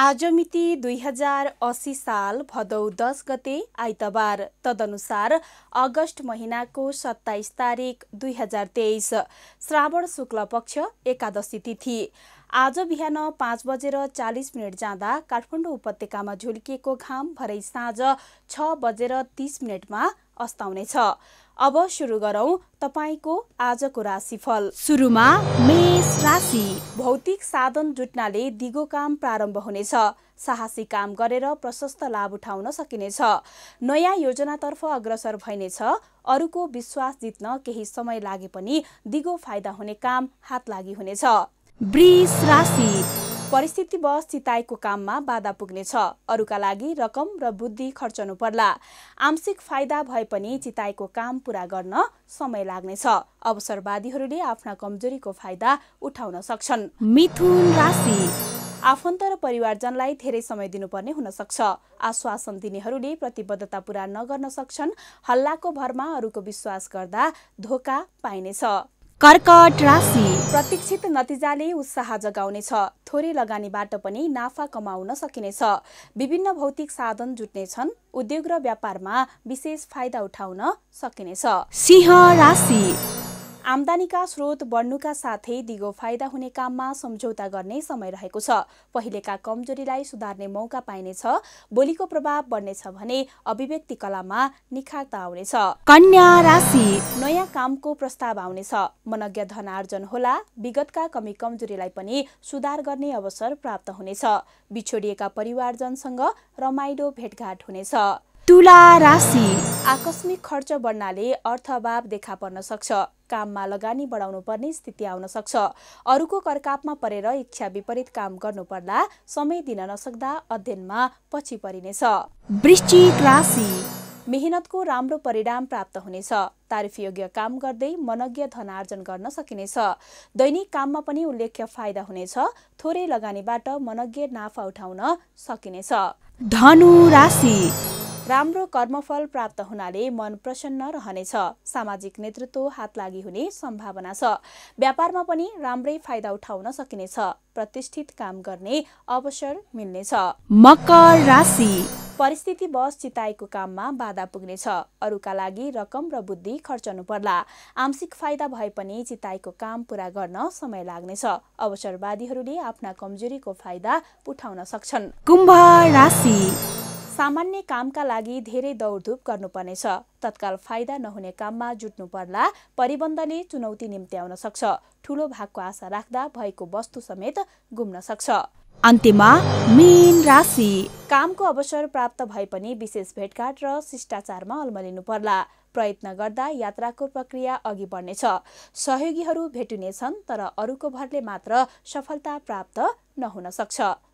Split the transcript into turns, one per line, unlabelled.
आज मिति दुई हजार असी साल भदौ दस गते आइतबार तदनुसार अगस्त महिनाको सत्ताइस तारिक दुई हजार तेइस श्रावण शुक्ल पक्ष एकादशी तिथि आज बिहान पाँच बजेर चालिस मिनट जाँदा काठमाडौँ उपत्यकामा झुल्किएको घाम भरै साँझ छ बजेर तिस मिनटमा अस्ताउनेछ अब सुरु गरौँ तपाईँको आजको राशिफल सुरुमा मेष राशि भौतिक साधन जुट्नाले दिगो काम प्रारम्भ हुनेछ साहसी काम गरेर प्रशस्त लाभ उठाउन सकिनेछ नयाँ योजनातर्फ अग्रसर भइनेछ अरूको विश्वास जित्न केही समय लागे पनि दिगो फाइदा हुने काम हात लागि हुनेछ वृष राशि परिस्थिति बस चिताएको काममा बाधा पुग्नेछ अरूका लागि रकम र बुद्धि खर्चनु पर्ला आंशिक फाइदा भए पनि चिताएको काम पूरा गर्न समय लाग्नेछ अवसरवादीहरूले आफ्ना कमजोरीको फाइदा उठाउन सक्छन् मिथुन राशि आफन्त र परिवारजनलाई धेरै समय दिनुपर्ने हुन सक्छ आश्वासन दिनेहरूले प्रतिबद्धता पूरा नगर्न सक्छन् हल्लाको भरमा अरूको विश्वास गर्दा धोका पाइनेछ कर्कट राशि प्रतीक्षित नतिजाले उत्साह जगाउनेछ थोरै लगानीबाट पनि नाफा कमाउन सकिनेछ विभिन्न भौतिक साधन छन् उद्योग र व्यापारमा विशेष फाइदा उठाउन सकिनेछ सिंह राशि आमदानीका स्रोत बढ्नुका साथै दिगो फाइदा हुने काममा सम्झौता गर्ने समय रहेको छ पहिलेका कमजोरीलाई सुधार्ने मौका पाइनेछ बोलीको प्रभाव बढ्नेछ भने अभिव्यक्ति कलामा निखारता आउनेछ कन्या राशि नयाँ कामको प्रस्ताव आउनेछ मनज्ञ धन आर्जन होला विगतका कमी कमजोरीलाई पनि सुधार गर्ने अवसर प्राप्त हुनेछ बिछोडिएका परिवारजनसँग रमाइलो भेटघाट हुनेछ तुला राशि आकस्मिक खर्च बढ्नाले अर्थ अभाव देखा पर्न सक्छ काममा लगानी बढाउनु पर्ने स्थिति आउन सक्छ अरूको करकापमा परेर इच्छा विपरीत काम गर्नु पर्दा समय दिन नसक्दा अध्ययनमा पछि परिनेछ मेहनतको राम्रो परिणाम प्राप्त हुनेछ तारिफयोग्य काम गर्दै मनज्ञ धनार्जन गर्न सकिनेछ दैनिक काममा पनि उल्लेख्य फाइदा हुनेछ थोरै लगानीबाट मनज्ञ नाफा उठाउन सकिनेछ धनु राशि राम्रो कर्मफल प्राप्त हुनाले मन प्रसन्न रहनेछ सामाजिक नेतृत्व हात लागि हुने सम्भावना छ व्यापारमा पनि राम्रै फाइदा उठाउन सकिनेछ प्रतिष्ठित काम गर्ने अवसर मिल्नेछ मकर राशि परिस्थिति बस चिताएको काममा बाधा पुग्नेछ अरूका लागि रकम र बुद्धि खर्चनु पर्ला आंशिक फाइदा भए पनि चिताएको काम पूरा गर्न समय लाग्नेछ अवसरवादीहरूले आफ्ना कमजोरीको फाइदा उठाउन सक्छन् कुम्भ राशि सामान्य कामका लागि धेरै दौडधुप गर्नुपर्नेछ तत्काल फाइदा नहुने काममा जुट्नु पर्ला परिबन्धले चुनौती निम्त्याउन सक्छ ठुलो भागको आशा राख्दा भएको वस्तु समेत गुम्न सक्छ अन्त्यमा मेन राशि कामको अवसर प्राप्त भए पनि विशेष भेटघाट र शिष्टाचारमा अल्मलिनु पर्ला प्रयत्न गर्दा यात्राको प्रक्रिया अघि बढ्नेछ सहयोगीहरू भेटिनेछन् तर अरूको भरले मात्र सफलता प्राप्त नहुन सक्छ